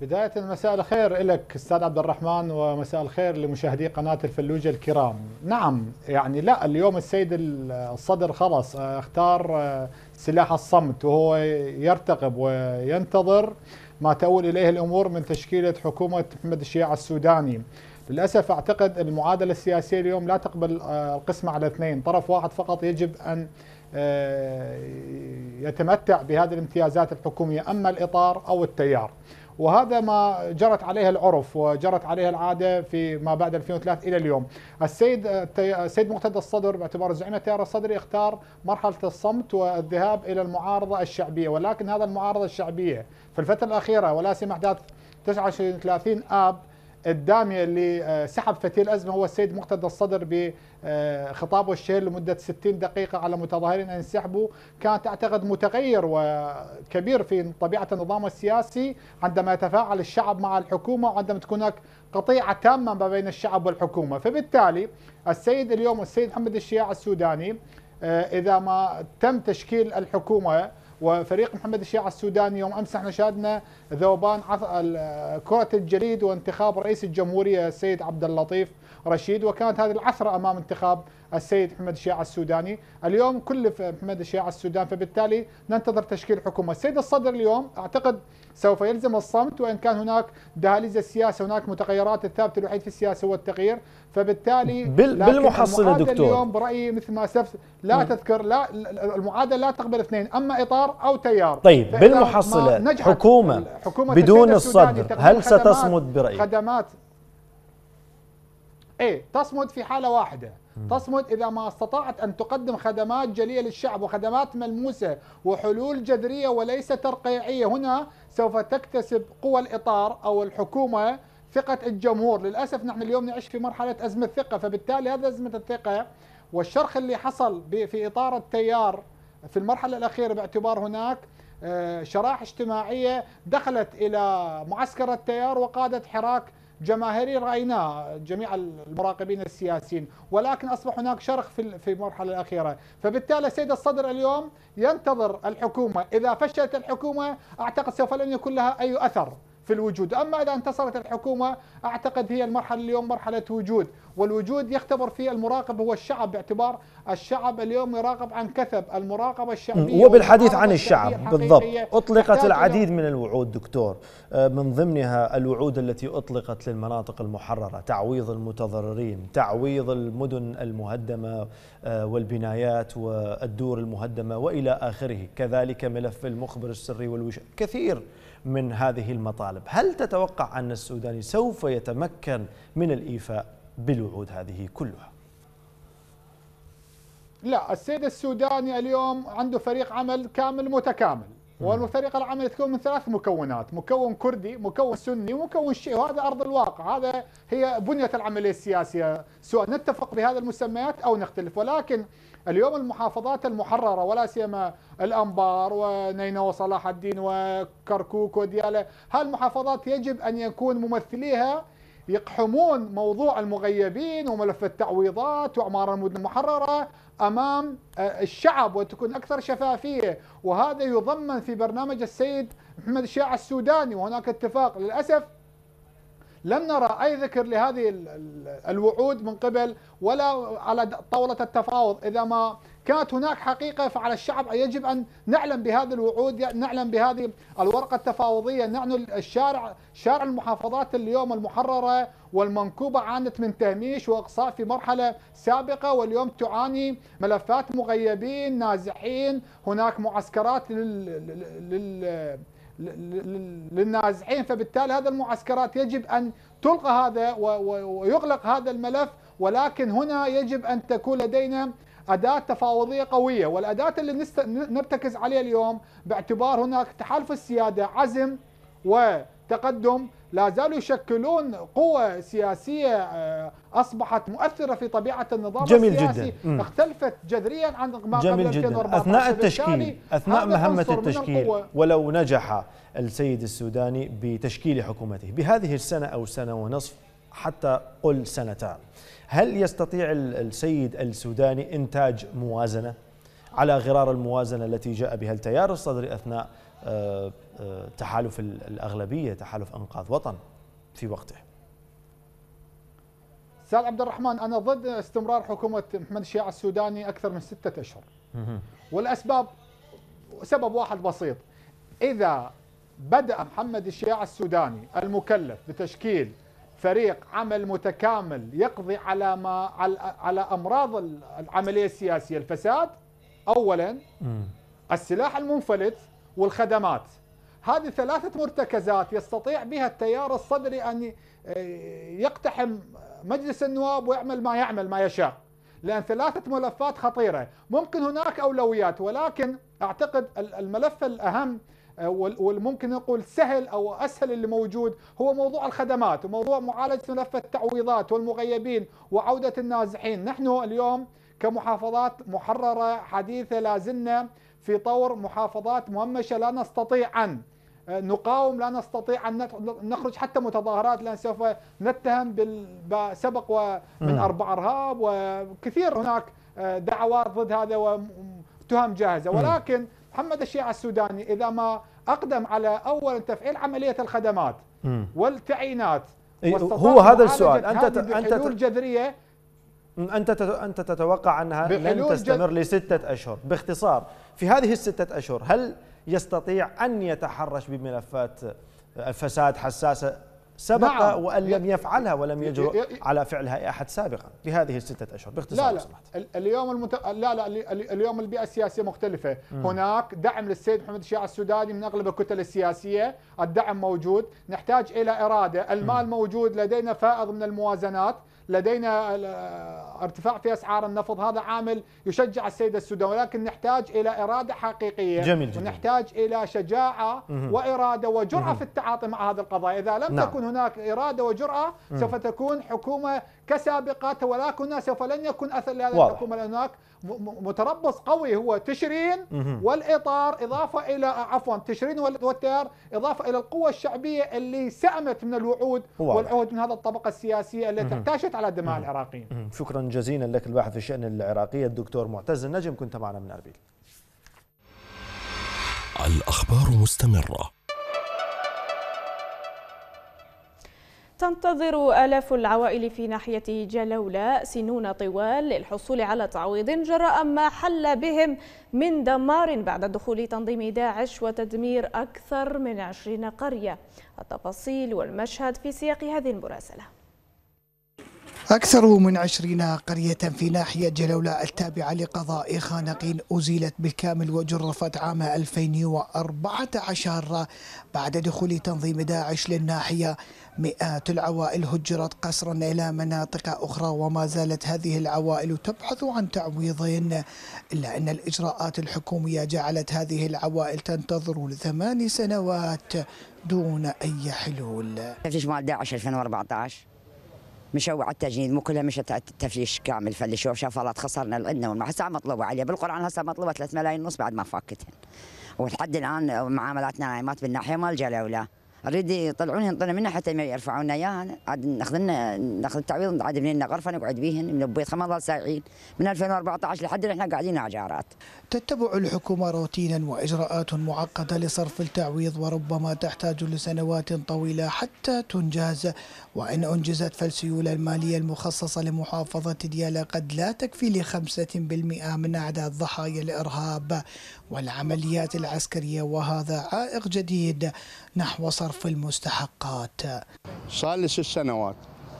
بداية مساء الخير لك أستاذ عبد الرحمن ومساء الخير لمشاهدي قناة الفلوجة الكرام نعم يعني لا اليوم السيد الصدر خلص آه، اختار آه، سلاح الصمت وهو يرتقب وينتظر ما تؤول إليه الأمور من تشكيلة حكومة محمد الشيعة السوداني للأسف أعتقد المعادلة السياسية اليوم لا تقبل آه، القسمة على اثنين طرف واحد فقط يجب أن آه، يتمتع بهذه الامتيازات الحكومية أما الإطار أو التيار وهذا ما جرت عليه العرف وجرت عليه العادة في ما بعد 2003 إلى اليوم السيد آه، السيد مقتدى الصدر باعتباره زعيم التيار الصدري اختار مرحلة الصمت والذهاب إلى المعارضة الشعبية ولكن هذا المعارضة الشعبية في الفترة الأخيرة ولا سيما أحداث 29 30 آب الداميه اللي آه، سحب فتيل الازمه هو السيد مقتدى الصدر بخطابه آه، الشهير لمده 60 دقيقه على متظاهرين ان ينسحبوا كانت اعتقد متغير وكبير في طبيعه النظام السياسي عندما يتفاعل الشعب مع الحكومه وعندما تكون هناك قطيعه تامه ما بين الشعب والحكومه، فبالتالي السيد اليوم السيد محمد الشياع السوداني آه، اذا ما تم تشكيل الحكومه وفريق محمد الشيعة السوداني يوم امس احنا شاهدنا ذوبان كرة الجليد وانتخاب رئيس الجمهورية السيد عبد اللطيف رشيد وكانت هذه العثرة امام انتخاب السيد محمد الشيعة السوداني اليوم كل محمد الشيعة السودان فبالتالي ننتظر تشكيل حكومة السيد الصدر اليوم اعتقد سوف يلزم الصمت وإن كان هناك دهاليز السياسة هناك متغيرات الثابت الوحيد في السياسة هو التغيير فبالتالي بال بالمحصلة دكتور اليوم برأيي مثل ما سف لا م. نعم. تذكر لا المعادلة لا تقبل اثنين أما إطار أو تيار طيب بالمحصلة حكومة, حكومة بدون الصدر هل ستصمد برأيك خدمات ايه تصمد في حاله واحده تصمد اذا ما استطاعت ان تقدم خدمات جليه للشعب وخدمات ملموسه وحلول جذريه وليس ترقيعيه هنا سوف تكتسب قوى الإطار أو الحكومة ثقة الجمهور للأسف نحن اليوم نعيش في مرحلة أزمة ثقة فبالتالي هذا أزمة الثقة والشرخ اللي حصل في إطار التيار في المرحلة الأخيرة باعتبار هناك آه، شرائح اجتماعية دخلت إلى معسكر التيار وقادت حراك جماهيري رايناه جميع المراقبين السياسيين ولكن اصبح هناك شرخ في في المرحله الاخيره فبالتالي سيد الصدر اليوم ينتظر الحكومه اذا فشلت الحكومه اعتقد سوف لن يكون لها اي اثر في الوجود أما إذا انتصرت الحكومة أعتقد هي المرحلة اليوم مرحلة وجود والوجود يختبر فيه المراقب هو الشعب باعتبار الشعب اليوم يراقب عن كثب المراقبة الشعبية وبالحديث عن الشعب بالضبط أطلقت العديد من الوعود دكتور آه، من ضمنها الوعود التي أطلقت للمناطق المحررة تعويض المتضررين تعويض المدن المهدمة آه، والبنايات والدور المهدمة وإلى آخره كذلك ملف المخبر السري والوش كثير من هذه المطالب هل تتوقع أن السوداني سوف يتمكن من الإيفاء بالوعود هذه كلها لا السيد السوداني اليوم عنده فريق عمل كامل متكامل والفريق العمل يتكون من ثلاث مكونات مكون كردي مكون سني ومكون شيعي وهذا أرض الواقع هذا هي بنية العملية السياسية سواء نتفق بهذه المسميات أو نختلف ولكن اليوم المحافظات المحررة ولا سيما الأنبار ونينوى وصلاح الدين وكركوك وديالة هذه المحافظات يجب أن يكون ممثليها يقحمون موضوع المغيبين وملف التعويضات وعمارة المدن المحررة أمام آه، الشعب وتكون أكثر شفافية وهذا يضمن في برنامج السيد محمد الشاع السوداني وهناك اتفاق للأسف لم نرى أي ذكر لهذه الوعود من قبل ولا على طاولة التفاوض إذا ما كانت هناك حقيقة فعلى الشعب يجب أن نعلم بهذه الوعود نعلم بهذه الورقة التفاوضية نعلم الشارع شارع المحافظات اليوم المحررة والمنكوبة عانت من تهميش وإقصاء في مرحلة سابقة واليوم تعاني ملفات مغيبين نازحين هناك معسكرات لل... لل... للنازحين فبالتالي هذه المعسكرات يجب أن تلقى هذا ويغلق هذا الملف ولكن هنا يجب أن تكون لدينا أداة تفاوضية قوية والأداة اللي نست... نرتكز عليها اليوم باعتبار هناك تحالف السيادة عزم وتقدم لا زالوا يشكلون قوة سياسية آه، أصبحت مؤثرة في طبيعة النظام جميل السياسي جدا. اختلفت جذريا عن ما جميل قبل جدا. 2014 أثناء التشكيل أثناء مهمة التشكيل ولو نجح السيد السوداني بتشكيل حكومته بهذه السنة أو سنة ونصف حتى قل سنتان هل يستطيع السيد السوداني إنتاج موازنة على غرار الموازنة التي جاء بها التيار الصدري أثناء آه، آه، تحالف الأغلبية تحالف أنقاذ وطن في وقته سعد عبد الرحمن أنا ضد استمرار حكومة محمد الشيع السوداني أكثر من ستة أشهر والأسباب سبب واحد بسيط إذا بدأ محمد الشيع السوداني المكلف بتشكيل فريق عمل متكامل يقضي على ما على امراض العمليه السياسيه الفساد اولا السلاح المنفلت والخدمات هذه ثلاثه مرتكزات يستطيع بها التيار الصدري ان آه، يقتحم مجلس النواب ويعمل ما يعمل ما يشاء لان ثلاثه ملفات خطيره ممكن هناك اولويات ولكن اعتقد الملف الاهم آه، والممكن نقول سهل أو أسهل اللي موجود هو موضوع الخدمات وموضوع معالجة ملف التعويضات والمغيبين وعودة النازحين نحن اليوم كمحافظات محررة حديثة لازلنا في طور محافظات مهمشة لا نستطيع أن آه، نقاوم لا نستطيع أن نخرج حتى متظاهرات لأن سوف نتهم بالسبق ومن أربع أرهاب وكثير هناك آه، دعوات ضد هذا وتهم جاهزة ولكن محمد الشيعة السوداني إذا ما أقدم على أول تفعيل عملية الخدمات م. والتعيينات إيه، هو هذا السؤال أنت أنت الجذرية أنت أنت تتوقع أنها لن تستمر لستة أشهر باختصار في هذه الستة أشهر هل يستطيع أن يتحرش بملفات الفساد حساسة سبق نعم. وأن لم يفعلها ولم يجرؤ على فعلها اي أحد سابقا في هذه الستة أشهر باختصار لا لا سمحت. اليوم المت... لا لا اليوم البيئة السياسية مختلفة م. هناك دعم للسيد محمد الشيعي السوداني من أغلب الكتل السياسية الدعم موجود نحتاج إلى إرادة المال م. موجود لدينا فائض من الموازنات لدينا ارتفاع في اسعار النفط هذا عامل يشجع السيد السوداني ولكن نحتاج الى اراده حقيقيه جميل جميل. ونحتاج الى شجاعه مه. واراده وجراه مه. في التعاطي مع هذه القضايا اذا لم نعم. تكن هناك اراده وجراه سوف تكون حكومه كسابقات ولكن سوف لن يكون اثر لهذه الحكومه لان هناك متربص قوي هو تشرين والاطار اضافه الى آه، عفوا تشرين والتيار اضافه الى القوه الشعبيه اللي سأمت من الوعود والعهود من هذا الطبقه السياسيه التي اعتاشت على دماء العراقيين. شكرا جزيلا لك الباحث في الشان العراقي الدكتور معتز النجم كنت معنا من اربيل. الاخبار مستمره تنتظر آلاف العوائل في ناحية جلولة سنون طوال للحصول على تعويض جراء ما حل بهم من دمار بعد دخول تنظيم داعش وتدمير أكثر من عشرين قرية التفاصيل والمشهد في سياق هذه المراسلة أكثر من عشرين قرية في ناحية جلولة التابعة لقضاء خانقين أزيلت بالكامل وجرفت عام 2014 بعد دخول تنظيم داعش للناحية مئات العوائل هجرت قسرا إلى مناطق أخرى وما زالت هذه العوائل تبحث عن تعويض إلا أن الإجراءات الحكومية جعلت هذه العوائل تنتظر لثمان سنوات دون أي حلول في جمال داعش 2014 مشوا على التجنيد مو كلها مشت التفليش كامل فلشوا شفرات خسرنا العدنا هسه مطلوبه عليه بالقران هسه مطلوبه 3 ملايين ونص بعد ما فاكتهن ولحد الان معاملاتنا نايمات بالناحيه مال الجلاوله اريد يطلعون ينطلع منها حتى ما يرفعونا اياها عاد ناخذ لنا ناخذ التعويض عاد من لنا غرفه نقعد بيهن من البيت ما ضل سايعين من 2014 لحد احنا قاعدين على جارات تتبع الحكومة روتينا وإجراءات معقدة لصرف التعويض وربما تحتاج لسنوات طويلة حتى تنجز وإن أنجزت فالسيولة المالية المخصصة لمحافظة ديالى قد لا تكفي لخمسة بالمئة من أعداد ضحايا الإرهاب والعمليات العسكرية وهذا عائق جديد نحو صرف المستحقات صار لي ست سنوات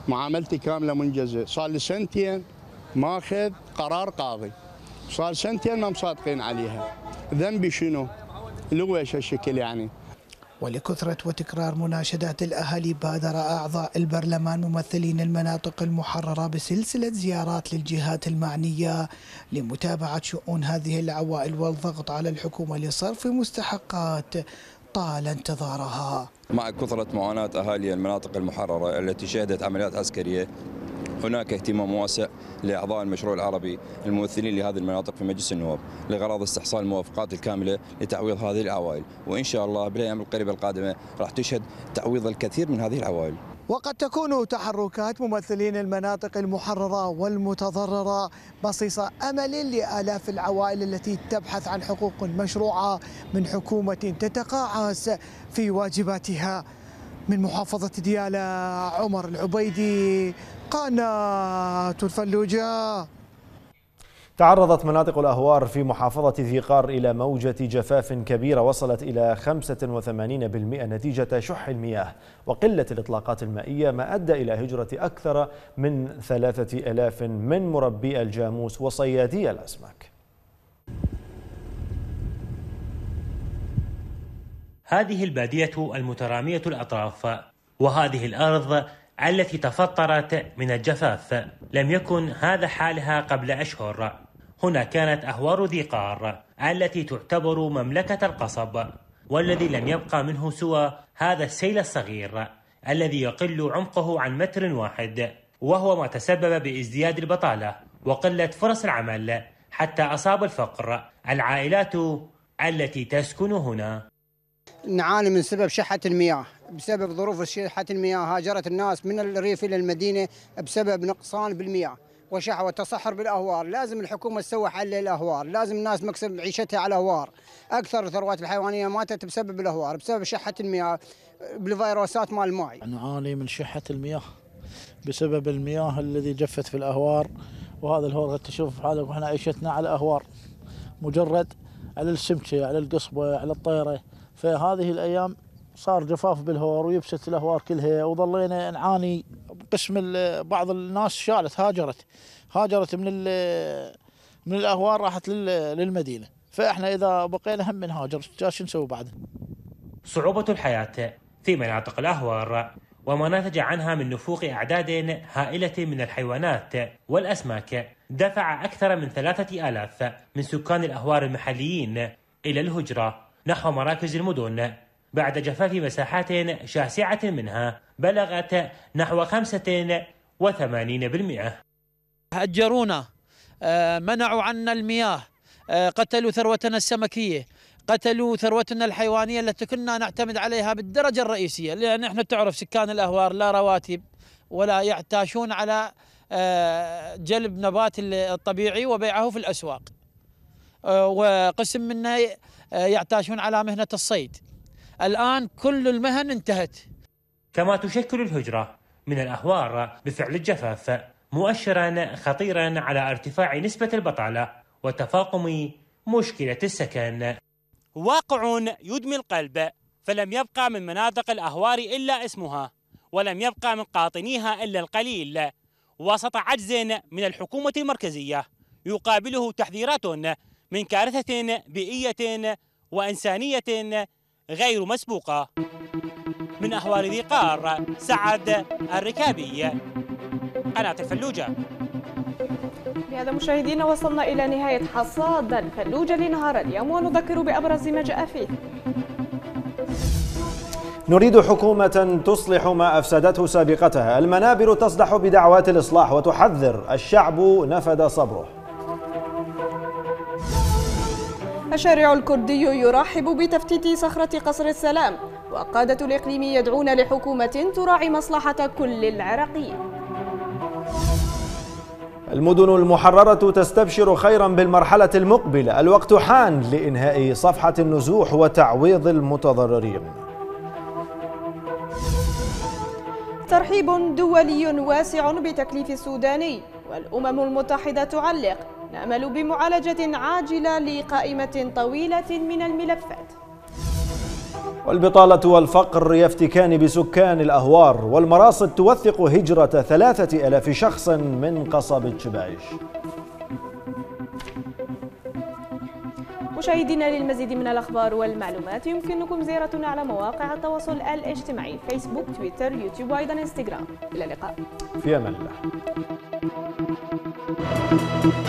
معاملتي كاملة منجزة صار لي سنتين ماخذ قرار قاضي صار سنتين ما مصادقين عليها ذنبي شنو لويش هالشكل يعني ولكثرة وتكرار مناشدات الأهالي بادر أعضاء البرلمان ممثلين المناطق المحررة بسلسلة زيارات للجهات المعنية لمتابعة شؤون هذه العوائل والضغط على الحكومة لصرف مستحقات طال انتظارها مع كثرة معاناة أهالي المناطق المحررة التي شهدت عمليات عسكرية هناك اهتمام واسع لاعضاء المشروع العربي الممثلين لهذه المناطق في مجلس النواب لغرض استحصال الموافقات الكامله لتعويض هذه العوائل وان شاء الله بالايام القريبه القادمه راح تشهد تعويض الكثير من هذه العوائل. وقد تكون تحركات ممثلين المناطق المحررة والمتضررة بصيص أمل لآلاف العوائل التي تبحث عن حقوق مشروعة من حكومة تتقاعس في واجباتها من محافظة ديالى عمر العبيدي قناة الفلوجة تعرضت مناطق الأهوار في محافظة ذي قار إلى موجة جفاف كبيرة وصلت إلى 85% نتيجة شح المياه وقلة الإطلاقات المائية ما أدى إلى هجرة أكثر من 3000 من مربي الجاموس وصيادي الأسماك هذه البادية المترامية الأطراف وهذه الأرض التي تفطرت من الجفاف لم يكن هذا حالها قبل أشهر هنا كانت أهوار ذي قار التي تعتبر مملكة القصب والذي لم يبقى منه سوى هذا السيل الصغير الذي يقل عمقه عن متر واحد وهو ما تسبب بازدياد البطالة وقلة فرص العمل حتى أصاب الفقر العائلات التي تسكن هنا نعاني من سبب شحة المياه بسبب ظروف شحة المياه هاجرت الناس من الريف إلى المدينة بسبب نقصان بالمياه وشحوة تصحر بالأهوار لازم الحكومة تسوي حل للأهوار لازم الناس مكسب عيشتها على الأهوار أكثر الثروات الحيوانية ماتت بسبب الأهوار بسبب شحة المياه بالفيروسات مال الماء نعاني من شحة المياه بسبب المياه الذي جفت في الأهوار وهذا الهور تشوف حالك واحنا عيشتنا على الأهوار مجرد على السمكة على القصبة على الطيرة فهذه الأيام صار جفاف بالهور ويبست الاهوار كلها وظلينا نعاني قسم بعض الناس شالت هاجرت هاجرت من من الاهوار راحت للمدينه فاحنا اذا بقينا هم من هاجر شو نسوي بعد صعوبه الحياه في مناطق الاهوار وما نتج عنها من نفوق أعداد هائلة من الحيوانات والأسماك دفع أكثر من ثلاثة آلاف من سكان الأهوار المحليين إلى الهجرة نحو مراكز المدن بعد جفاف مساحات شاسعة منها بلغت نحو 85% هجرونا آه، منعوا عنا المياه آه، قتلوا ثروتنا السمكية قتلوا ثروتنا الحيوانية التي كنا نعتمد عليها بالدرجة الرئيسية لأن إحنا تعرف سكان الأهوار لا رواتب ولا يعتاشون على آه، جلب نبات الطبيعي وبيعه في الأسواق وقسم منا يعتاشون على مهنة الصيد الآن كل المهن انتهت كما تشكل الهجرة من الأهوار بفعل الجفاف مؤشرا خطيرا على ارتفاع نسبة البطالة وتفاقم مشكلة السكن واقع يدمي القلب فلم يبقى من مناطق الأهوار إلا اسمها ولم يبقى من قاطنيها إلا القليل وسط عجز من الحكومة المركزية يقابله تحذيرات من كارثة بيئية وإنسانية غير مسبوقة من أحوال ذي قار سعد الركابي قناة الفلوجة بهذا مشاهدينا وصلنا إلى نهاية حصاد الفلوجة لنهار اليوم ونذكر بأبرز ما جاء فيه نريد حكومة تصلح ما أفسدته سابقتها المنابر تصدح بدعوات الإصلاح وتحذر الشعب نفد صبره الشارع الكردي يرحب بتفتيت صخرة قصر السلام وقادة الإقليم يدعون لحكومة تراعي مصلحة كل العراقيين المدن المحررة تستبشر خيرا بالمرحلة المقبلة الوقت حان لإنهاء صفحة النزوح وتعويض المتضررين ترحيب دولي واسع بتكليف السوداني والأمم المتحدة تعلق نأمل بمعالجة عاجلة لقائمة طويلة من الملفات والبطالة والفقر يفتكان بسكان الأهوار والمراصد توثق هجرة ثلاثة ألاف شخص من قصب تشبايش مشاهدينا للمزيد من الأخبار والمعلومات يمكنكم زيارتنا على مواقع التواصل الاجتماعي فيسبوك تويتر يوتيوب وأيضا انستغرام إلى اللقاء في أمان الله